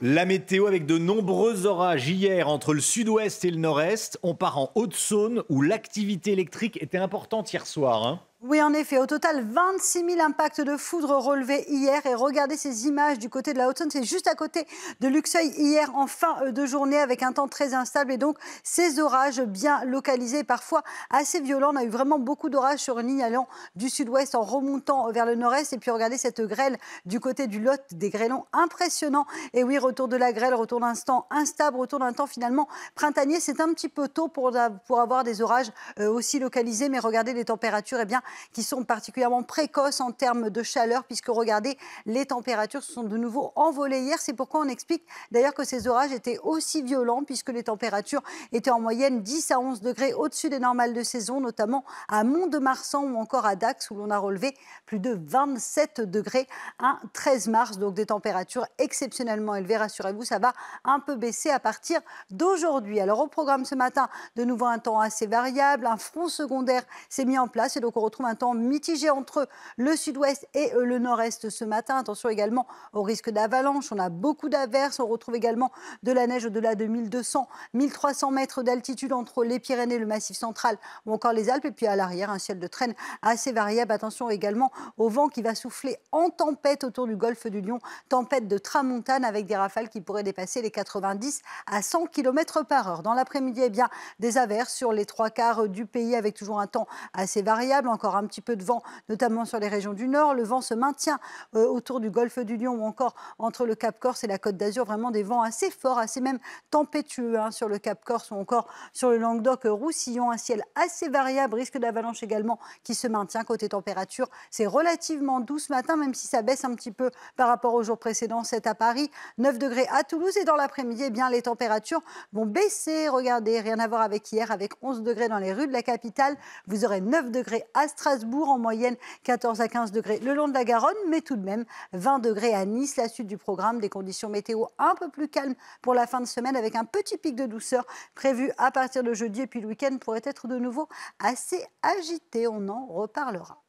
La météo avec de nombreux orages hier entre le sud-ouest et le nord-est. On part en Haute-Saône où l'activité électrique était importante hier soir. Hein. Oui, en effet. Au total, 26 000 impacts de foudre relevés hier. Et regardez ces images du côté de la Haute-Saône. C'est juste à côté de Luxeuil hier en fin euh, de journée avec un temps très instable. Et donc, ces orages bien localisés parfois assez violents. On a eu vraiment beaucoup d'orages sur une ligne allant du sud-ouest en remontant vers le nord-est. Et puis, regardez cette grêle du côté du Lot, des grêlons impressionnants. Et oui, retour de la grêle, retour d'un temps instable, retour d'un temps finalement printanier. C'est un petit peu tôt pour, pour avoir des orages euh, aussi localisés. Mais regardez les températures. Eh bien, qui sont particulièrement précoces en termes de chaleur, puisque regardez, les températures se sont de nouveau envolées hier. C'est pourquoi on explique d'ailleurs que ces orages étaient aussi violents, puisque les températures étaient en moyenne 10 à 11 degrés au-dessus des normales de saison, notamment à Mont-de-Marsan ou encore à Dax, où l'on a relevé plus de 27 degrés un 13 mars. Donc des températures exceptionnellement élevées. Rassurez-vous, ça va un peu baisser à partir d'aujourd'hui. Alors au programme ce matin, de nouveau un temps assez variable, un front secondaire s'est mis en place et donc on retrouve un temps mitigé entre le sud-ouest et euh, le nord-est ce matin. Attention également au risque d'avalanche. On a beaucoup d'averses. On retrouve également de la neige au-delà de 1200, 1300 mètres d'altitude entre les Pyrénées, le Massif central ou encore les Alpes. Et puis à l'arrière, un ciel de traîne assez variable. Attention également au vent qui va souffler en tempête autour du golfe du Lion. Tempête de tramontane avec des rafales qui pourraient dépasser les 90 à 100 km par heure. Dans l'après-midi, eh bien, des averses sur les trois quarts du pays avec toujours un temps assez variable. Encore un petit peu de vent, notamment sur les régions du nord. Le vent se maintient euh, autour du golfe du Lion ou encore entre le Cap Corse et la Côte d'Azur. Vraiment des vents assez forts, assez même tempétueux hein, sur le Cap Corse ou encore sur le Languedoc-Roussillon. Euh, un ciel assez variable, risque d'avalanche également qui se maintient. Côté température, c'est relativement doux ce matin, même si ça baisse un petit peu par rapport au jour précédent. C'est à Paris, 9 degrés à Toulouse et dans l'après-midi, eh bien les températures vont baisser. Regardez, rien à voir avec hier, avec 11 degrés dans les rues de la capitale. Vous aurez 9 degrés à Strasbourg Strasbourg en moyenne 14 à 15 degrés le long de la Garonne, mais tout de même 20 degrés à Nice. La suite du programme des conditions météo un peu plus calmes pour la fin de semaine avec un petit pic de douceur prévu à partir de jeudi et puis le week-end pourrait être de nouveau assez agité. On en reparlera.